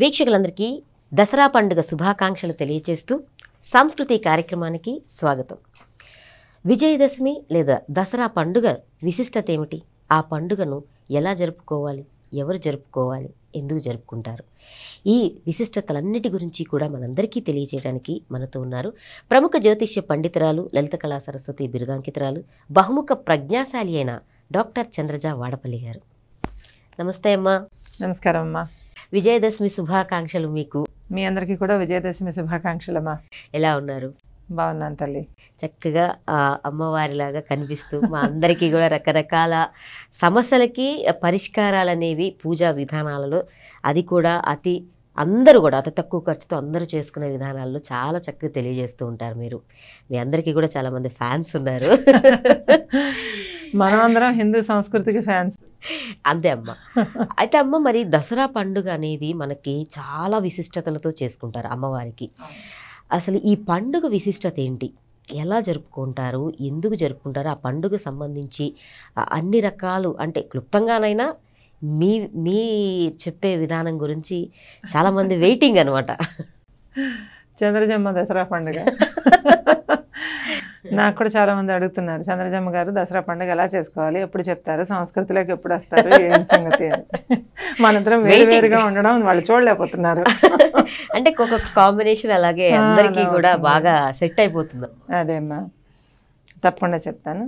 వీక్షకులందరికీ దసరా పండుగ శుభాకాంక్షలు తెలియజేస్తూ సాంస్కృతిక కార్యక్రమానికి స్వాగతం విజయదశమి లేదా దసరా పండుగ విశిష్టత ఏమిటి ఆ పండుగను ఎలా జరుపుకోవాలి ఎవరు జరుపుకోవాలి ఎందుకు జరుపుకుంటారు ఈ విశిష్టతలన్నిటి గురించి కూడా మనందరికీ తెలియజేయడానికి మనతో ఉన్నారు ప్రముఖ జ్యోతిష్య పండితురాలు లలిత కళా సరస్వతి బిరుదాంకితురాలు బహుముఖ ప్రజ్ఞాశాలి అయిన డాక్టర్ చంద్రజ వాడపల్లి గారు నమస్తే అమ్మా నమస్కారం అమ్మా విజయదశమి శుభాకాంక్షలు మీకు మీ అందరికీ కూడా విజయదశమి శుభాకాంక్షలమ్మా ఎలా ఉన్నారు బాగున్నాను తల్లి చక్కగా ఆ అమ్మవారిలాగా కనిపిస్తూ మా అందరికీ కూడా రకరకాల సమస్యలకి పరిష్కారాలు అనేవి పూజా విధానాలలో అది కూడా అతి అందరూ కూడా అతి తక్కువ ఖర్చుతో అందరూ చేసుకునే విధానాల్లో చాలా చక్కగా తెలియజేస్తూ ఉంటారు మీరు మీ అందరికీ కూడా చాలామంది ఫ్యాన్స్ ఉన్నారు మనం అందరం హిందూ సంస్కృతికి ఫ్యాన్స్ అంతే అమ్మ అయితే అమ్మ మరి దసరా పండుగ అనేది మనకి చాలా విశిష్టతలతో చేసుకుంటారు అమ్మవారికి అసలు ఈ పండుగ విశిష్టత ఏంటి ఎలా జరుపుకుంటారు ఎందుకు జరుపుకుంటారు ఆ పండుగ సంబంధించి అన్ని రకాలు అంటే క్లుప్తంగానైనా మీ మీ చెప్పే విధానం గురించి చాలామంది వెయిటింగ్ అనమాట చంద్రజమ్మ దసరా పండుగ నాకు కూడా చాలా మంది అడుగుతున్నారు చంద్రజమ్మ గారు దసరా పండుగ ఎలా చేసుకోవాలి ఎప్పుడు చెప్తారు సంస్కృతిలోకి ఎప్పుడు వస్తారు ఏం సంగతి మనంతరం వేరు వేరుగా ఉండడం వాళ్ళు చూడలేకపోతున్నారు అంటే కాంబినేషన్ అలాగే అందరికీ కూడా బాగా సెట్ అయిపోతుంది అదేమ్మా తప్పకుండా చెప్తాను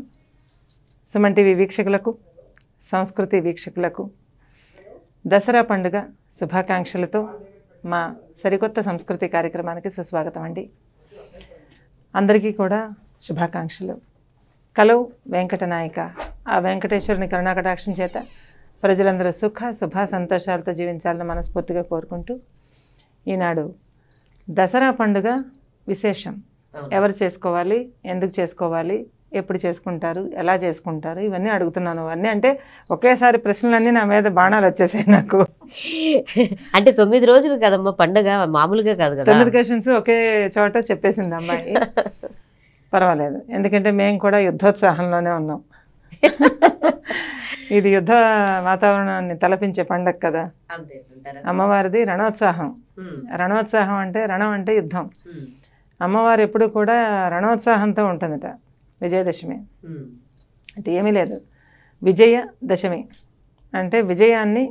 సుమన్ టీవీ వీక్షకులకు సంస్కృతి వీక్షకులకు దసరా పండుగ శుభాకాంక్షలతో మా సరికొత్త సంస్కృతి కార్యక్రమానికి సుస్వాగతం అండి అందరికీ కూడా శుభాకాంక్షలు కలవు వెంకటనాయక ఆ వెంకటేశ్వరుని కరుణాకటాక్షం చేత ప్రజలందరూ సుఖ శుభ సంతోషాలతో జీవించాలని మనస్ఫూర్తిగా కోరుకుంటూ ఈనాడు దసరా పండుగ విశేషం ఎవరు చేసుకోవాలి ఎందుకు చేసుకోవాలి ఎప్పుడు చేసుకుంటారు ఎలా చేసుకుంటారు ఇవన్నీ అడుగుతున్నాను అవన్నీ అంటే ఒకేసారి ప్రశ్నలన్నీ నా మీద బాణాలు వచ్చేసాయి నాకు అంటే తొమ్మిది రోజులు కదమ్మా పండుగ మామూలుగా కాదు కదా క్వశ్చన్స్ ఒకే చోట చెప్పేసింది అమ్మాయి పర్వాలేదు ఎందుకంటే మేము కూడా యుద్ధోత్సాహంలోనే ఉన్నాం ఇది యుద్ధ వాతావరణాన్ని తలపించే పండగ కదా అమ్మవారిది రణోత్సాహం రణోత్సాహం అంటే రణం అంటే యుద్ధం అమ్మవారు ఎప్పుడు కూడా రణోత్సాహంతో ఉంటుందట విజయదశమి అంటే ఏమీ లేదు విజయ దశమి అంటే విజయాన్ని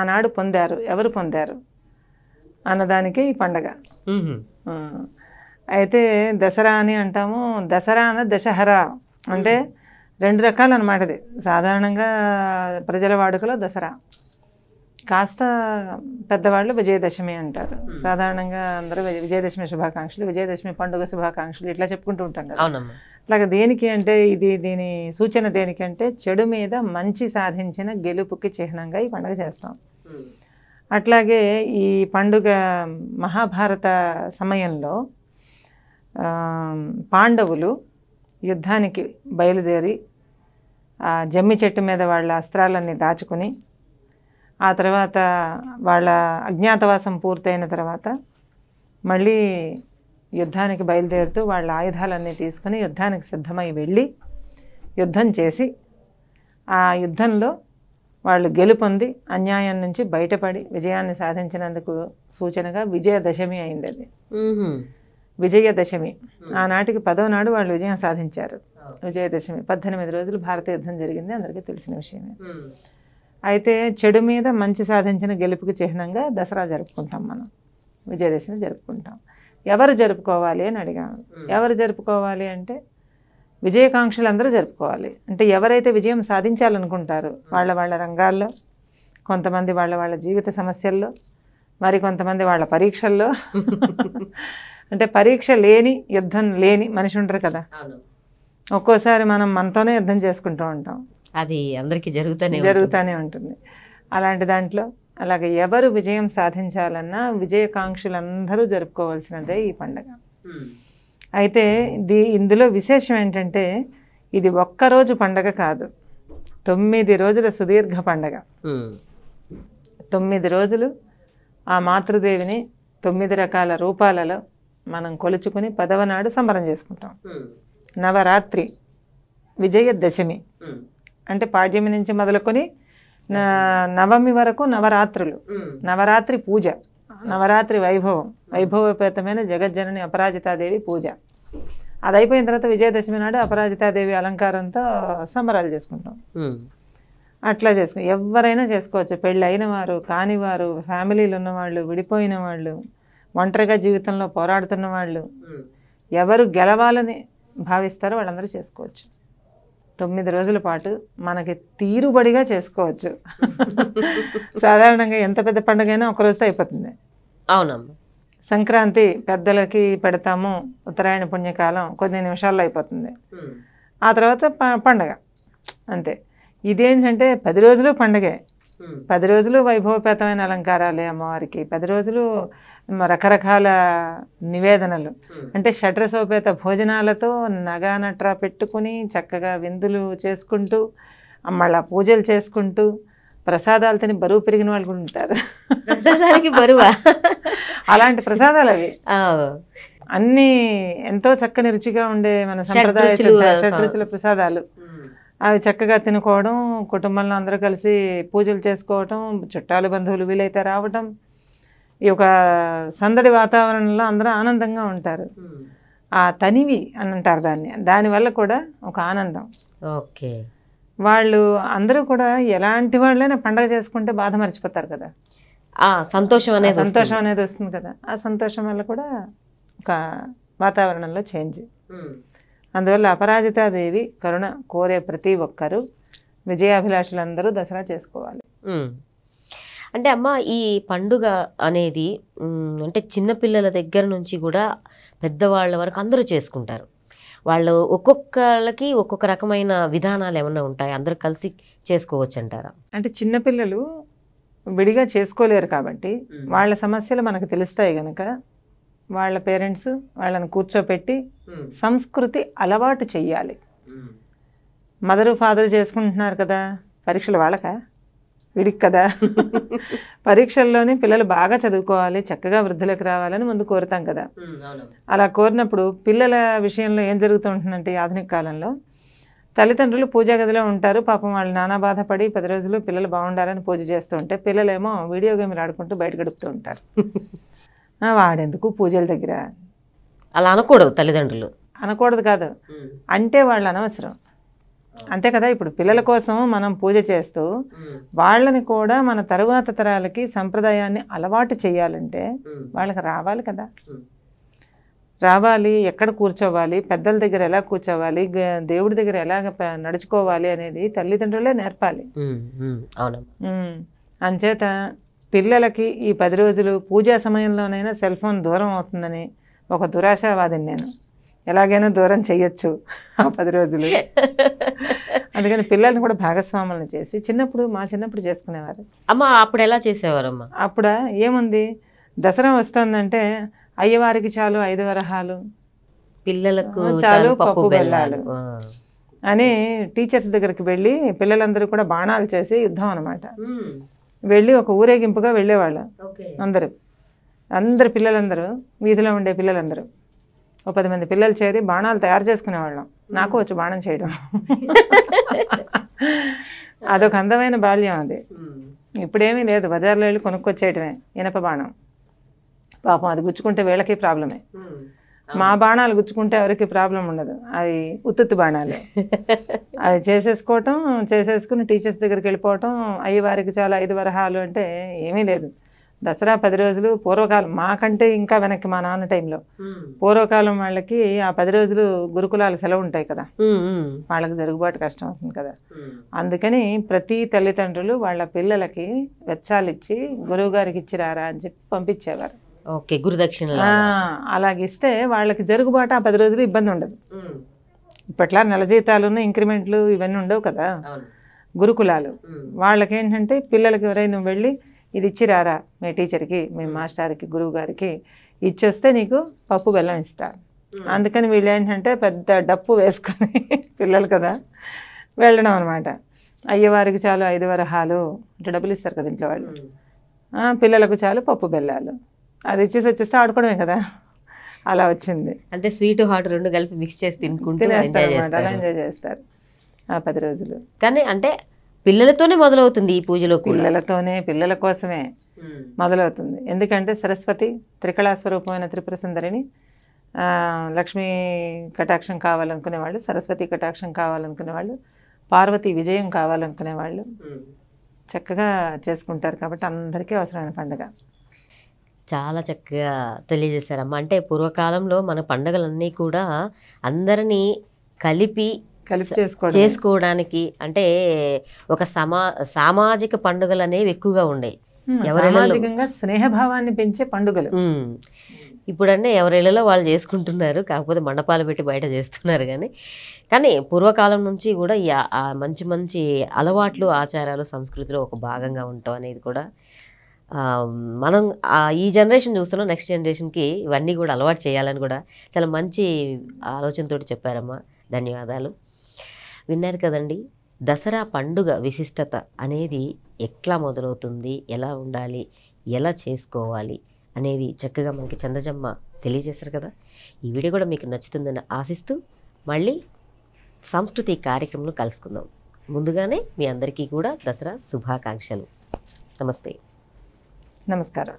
ఆనాడు పొందారు ఎవరు పొందారు అన్నదానికి ఈ పండగ అయితే దసరా అని అంటాము దసరా అన్న దశహర అంటే రెండు రకాలు అనమాట సాధారణంగా ప్రజల వాడుకలో దసరా కాస్త పెద్దవాళ్ళు విజయదశమి అంటారు సాధారణంగా అందరూ విజయదశమి శుభాకాంక్షలు విజయదశమి పండుగ శుభాకాంక్షలు ఇట్లా చెప్పుకుంటూ ఉంటాం కదా అలాగే దేనికి అంటే ఇది దీని సూచన దేనికంటే చెడు మీద మంచి సాధించిన గెలుపుకి చిహ్నంగా ఈ పండుగ చేస్తాం అట్లాగే ఈ పండుగ మహాభారత సమయంలో పాండవులు యుద్ధానికి బయలుదేరి జమ్మి చెట్టు మీద వాళ్ళ అస్త్రాలన్నీ దాచుకుని ఆ తర్వాత వాళ్ళ అజ్ఞాతవాసం పూర్తయిన తర్వాత మళ్ళీ యుద్ధానికి బయలుదేరుతూ వాళ్ళ ఆయుధాలన్నీ తీసుకుని యుద్ధానికి సిద్ధమై వెళ్ళి యుద్ధం చేసి ఆ యుద్ధంలో వాళ్ళు గెలుపొంది అన్యాయం నుంచి బయటపడి విజయాన్ని సాధించినందుకు సూచనగా విజయదశమి అయింది అది విజయదశమి ఆనాటికి పదో నాడు వాళ్ళు విజయం సాధించారు విజయదశమి పద్దెనిమిది రోజులు భారత యుద్ధం జరిగింది అందరికీ తెలిసిన విషయమే అయితే చెడు మీద మంచి సాధించిన గెలుపుకి చిహ్నంగా దసరా జరుపుకుంటాం మనం విజయదశమి జరుపుకుంటాం ఎవరు జరుపుకోవాలి అని అడిగాను ఎవరు జరుపుకోవాలి అంటే విజయకాంక్షలు అందరూ జరుపుకోవాలి అంటే ఎవరైతే విజయం సాధించాలనుకుంటారు వాళ్ళ వాళ్ళ రంగాల్లో కొంతమంది వాళ్ళ వాళ్ళ జీవిత సమస్యల్లో మరి కొంతమంది వాళ్ళ పరీక్షల్లో అంటే పరీక్ష లేని యుద్ధం లేని మనిషి ఉంటారు కదా ఒక్కోసారి మనం మనతోనే యుద్ధం చేసుకుంటూ ఉంటాం అది అందరికీ జరుగుతూనే జరుగుతూనే ఉంటుంది అలాంటి దాంట్లో అలాగే ఎవరు విజయం సాధించాలన్నా విజయకాంక్షలందరూ జరుపుకోవాల్సినదే ఈ పండగ అయితే దీ ఇందులో విశేషం ఏంటంటే ఇది ఒక్కరోజు పండగ కాదు తొమ్మిది రోజుల సుదీర్ఘ పండగ తొమ్మిది రోజులు ఆ మాతృదేవిని తొమ్మిది రకాల రూపాలలో మనం కొలుచుకుని పదవ నాడు సంబరం చేసుకుంటాం నవరాత్రి విజయదశమి అంటే పాడ్యమి నుంచి మొదలుకొని నవమి వరకు నవరాత్రులు నవరాత్రి పూజ నవరాత్రి వైభవం వైభవపేతమైన జగజ్జనని అపరాజితాదేవి పూజ అది అయిపోయిన తర్వాత విజయదశమి నాడు అపరాజితాదేవి అలంకారంతో సంబరాలు చేసుకుంటాం అట్లా చేసుకుని ఎవరైనా చేసుకోవచ్చు పెళ్ళి అయిన వారు కానివారు ఫ్యామిలీలు ఉన్నవాళ్ళు విడిపోయిన వాళ్ళు ఒంటరిగా జీవితంలో పోరాడుతున్న వాళ్ళు ఎవరు గెలవాలని భావిస్తారో వాళ్ళందరూ చేసుకోవచ్చు తొమ్మిది రోజుల పాటు మనకి తీరుబడిగా చేసుకోవచ్చు సాధారణంగా ఎంత పెద్ద పండుగ అయినా ఒకరోజు అయిపోతుంది అవునమ్మా సంక్రాంతి పెద్దలకి పెడతాము ఉత్తరాయణ పుణ్యకాలం కొన్ని నిమిషాల్లో అయిపోతుంది ఆ తర్వాత పండగ అంతే ఇదేంటంటే పది రోజులు పండగే పది రోజులు వైభవపేతమైన అలంకారాలే అమ్మవారికి పది రోజులు రకరకాల నివేదనలు అంటే సోపేత భోజనాలతో నగానట్రా పెట్టుకుని చక్కగా విందులు చేసుకుంటూ మళ్ళా పూజలు చేసుకుంటూ ప్రసాదాలు తిని బరువు పెరిగిన వాళ్ళు కూడా ఉంటారు ప్రసాదాలకి బరువా అలాంటి ప్రసాదాలు అవి అన్ని ఎంతో చక్కని రుచిగా ఉండే మన సంప్రదాయ షడ్రుచుల ప్రసాదాలు అవి చక్కగా తినుకోవడం కుటుంబంలో అందరూ కలిసి పూజలు చేసుకోవటం చుట్టాలు బంధువులు వీలైతే రావటం ఈ ఒక సందడి వాతావరణంలో అందరూ ఆనందంగా ఉంటారు ఆ తనివి అని అంటారు దాన్ని దానివల్ల కూడా ఒక ఆనందం ఓకే వాళ్ళు అందరూ కూడా ఎలాంటి వాళ్ళైనా పండగ చేసుకుంటే బాధ మర్చిపోతారు కదా సంతోషం అనేది సంతోషం అనేది వస్తుంది కదా ఆ సంతోషం వల్ల కూడా ఒక వాతావరణంలో చేంజ్ అందువల్ల అపరాజితాదేవి కరుణ కోరే ప్రతి ఒక్కరూ విజయాభిలాషులందరూ దసరా చేసుకోవాలి అంటే అమ్మ ఈ పండుగ అనేది అంటే చిన్నపిల్లల దగ్గర నుంచి కూడా పెద్దవాళ్ళ వరకు అందరూ చేసుకుంటారు వాళ్ళు ఒక్కొక్కళ్ళకి ఒక్కొక్క రకమైన విధానాలు ఏమైనా ఉంటాయి అందరూ కలిసి చేసుకోవచ్చు అంటారా అంటే చిన్నపిల్లలు విడిగా చేసుకోలేరు కాబట్టి వాళ్ళ సమస్యలు మనకు తెలుస్తాయి కనుక వాళ్ళ పేరెంట్స్ వాళ్ళని కూర్చోపెట్టి సంస్కృతి అలవాటు చెయ్యాలి మదరు ఫాదర్ చేసుకుంటున్నారు కదా పరీక్షలు వాళ్ళకా విడికి కదా పరీక్షల్లోనే పిల్లలు బాగా చదువుకోవాలి చక్కగా వృద్ధులకు రావాలని ముందు కోరుతాం కదా అలా కోరినప్పుడు పిల్లల విషయంలో ఏం జరుగుతూ ఉంటుందంటే ఆధునిక కాలంలో తల్లిదండ్రులు పూజా గదిలో ఉంటారు పాపం వాళ్ళు నానా బాధపడి పది రోజులు పిల్లలు బాగుండాలని పూజ చేస్తూ ఉంటే పిల్లలేమో వీడియో గేమ్లు ఆడుకుంటూ బయట గడుపుతూ ఉంటారు వాడెందుకు పూజల దగ్గర అలా అనకూడదు తల్లిదండ్రులు అనకూడదు కాదు అంటే వాళ్ళు అనవసరం అంతే కదా ఇప్పుడు పిల్లల కోసం మనం పూజ చేస్తూ వాళ్ళని కూడా మన తరువాత తరాలకి సంప్రదాయాన్ని అలవాటు చేయాలంటే వాళ్ళకి రావాలి కదా రావాలి ఎక్కడ కూర్చోవాలి పెద్దల దగ్గర ఎలా కూర్చోవాలి దేవుడి దగ్గర ఎలా నడుచుకోవాలి అనేది తల్లిదండ్రులే నేర్పాలి అంచేత పిల్లలకి ఈ పది రోజులు పూజా సమయంలోనైనా సెల్ ఫోన్ దూరం అవుతుందని ఒక దురాశావాదిని నేను ఎలాగైనా దూరం చేయొచ్చు ఆ పది రోజులు అందుకని పిల్లల్ని కూడా భాగస్వాములను చేసి చిన్నప్పుడు మా చిన్నప్పుడు చేసుకునేవారు అమ్మ అప్పుడు ఎలా చేసేవారమ్మా అప్పుడు ఏముంది దసరా వస్తుందంటే అయ్యవారికి చాలు ఐదు వరహాలు పిల్లలకు చాలు పప్పు బెల్లాలు అని టీచర్స్ దగ్గరికి వెళ్ళి పిల్లలందరూ కూడా బాణాలు చేసి యుద్ధం అనమాట వెళ్ళి ఒక ఊరేగింపుగా వెళ్ళేవాళ్ళం అందరూ అందరు పిల్లలందరూ వీధిలో ఉండే పిల్లలందరూ ఒక పది మంది పిల్లలు చేరి బాణాలు తయారు చేసుకునేవాళ్ళం నాకు వచ్చి బాణం చేయడం అదొక అందమైన బాల్యం అది ఇప్పుడేమీ లేదు బజార్లో వెళ్ళి కొనుక్కొచ్చేయటమే ఇనప బాణం పాపం అది గుచ్చుకుంటే వీళ్ళకి ప్రాబ్లమే మా బాణాలు గుచ్చుకుంటే ఎవరికి ప్రాబ్లం ఉండదు అవి ఉత్తుత్తి బాణాలే అవి చేసేసుకోవటం చేసేసుకుని టీచర్స్ దగ్గరికి వెళ్ళిపోవటం అయ్యి వారికి చాలా ఐదు వరహాలు అంటే ఏమీ లేదు దసరా పది రోజులు పూర్వకాలం మాకంటే ఇంకా వెనక్కి మా నాన్న టైంలో పూర్వకాలం వాళ్ళకి ఆ పది రోజులు గురుకులాలు సెలవు ఉంటాయి కదా వాళ్ళకి జరుగుబాటు కష్టం అవుతుంది కదా అందుకని ప్రతి తల్లిదండ్రులు వాళ్ళ పిల్లలకి వెచ్చాలిచ్చి గురువు గారికి ఇచ్చిరారా అని చెప్పి పంపించేవారు ఓకే గురుదక్షిణ అలాగిస్తే వాళ్ళకి జరుగుబాటు ఆ పది రోజులు ఇబ్బంది ఉండదు ఇప్పట్లా నెల జీతాలును ఇంక్రిమెంట్లు ఇవన్నీ ఉండవు కదా గురుకులాలు వాళ్ళకేంటంటే పిల్లలకి ఎవరైనా నువ్వు వెళ్ళి ఇది ఇచ్చిరారా మీ టీచర్కి మీ మాస్టర్కి గురువు గారికి ఇచ్చొస్తే నీకు పప్పు బెల్లం ఇస్తారు అందుకని వీళ్ళు ఏంటంటే పెద్ద డప్పు వేసుకొని పిల్లలు కదా వెళ్ళడం అనమాట అయ్యవారికి చాలు ఐదు వరహాలు ఇట్లా డబ్బులు ఇస్తారు కదా ఇంట్లో వాళ్ళు పిల్లలకు చాలు పప్పు బెల్లాలు అది ఇచ్చేసి వచ్చేస్తే ఆడుకోవడమే కదా అలా వచ్చింది అంటే స్వీట్ హాట్ రెండు కలిపి మిక్స్ చేసి తినుకుంటూ ఎంజాయ్ చేస్తారు ఆ పది రోజులు కానీ అంటే పిల్లలతోనే మొదలవుతుంది ఈ పూజలో పిల్లలతోనే పిల్లల కోసమే మొదలవుతుంది ఎందుకంటే సరస్వతి త్రికళా స్వరూపమైన త్రిపుర సుందరిని లక్ష్మీ కటాక్షం కావాలనుకునే వాళ్ళు సరస్వతి కటాక్షం కావాలనుకునే వాళ్ళు పార్వతి విజయం కావాలనుకునే వాళ్ళు చక్కగా చేసుకుంటారు కాబట్టి అందరికీ అవసరమైన పండుగ చాలా చక్కగా తెలియజేశారమ్మ అంటే పూర్వకాలంలో మన పండుగలన్నీ కూడా అందరినీ కలిపి కలిసి చేసుకోవడానికి అంటే ఒక సమా సామాజిక పండుగలు అనేవి ఎక్కువగా ఉండేవి స్నేహభావాన్ని పెంచే పండుగలు ఇప్పుడన్నీ ఎవరిళ్ళలో వాళ్ళు చేసుకుంటున్నారు కాకపోతే మండపాలు పెట్టి బయట చేస్తున్నారు కానీ కానీ పూర్వకాలం నుంచి కూడా మంచి మంచి అలవాట్లు ఆచారాలు సంస్కృతిలో ఒక భాగంగా ఉండటం అనేది కూడా మనం ఈ జనరేషన్ చూస్తున్నాం నెక్స్ట్ జనరేషన్కి ఇవన్నీ కూడా అలవాటు చేయాలని కూడా చాలా మంచి ఆలోచనతోటి చెప్పారమ్మా ధన్యవాదాలు విన్నారు కదండి దసరా పండుగ విశిష్టత అనేది ఎట్లా మొదలవుతుంది ఎలా ఉండాలి ఎలా చేసుకోవాలి అనేది చక్కగా మనకి చందజమ్మ తెలియజేశారు కదా ఈ వీడియో కూడా మీకు నచ్చుతుందని ఆశిస్తూ మళ్ళీ సంస్కృతి కార్యక్రమంలో కలుసుకుందాం ముందుగానే మీ అందరికీ కూడా దసరా శుభాకాంక్షలు నమస్తే ನಮಸ್ಕಾರ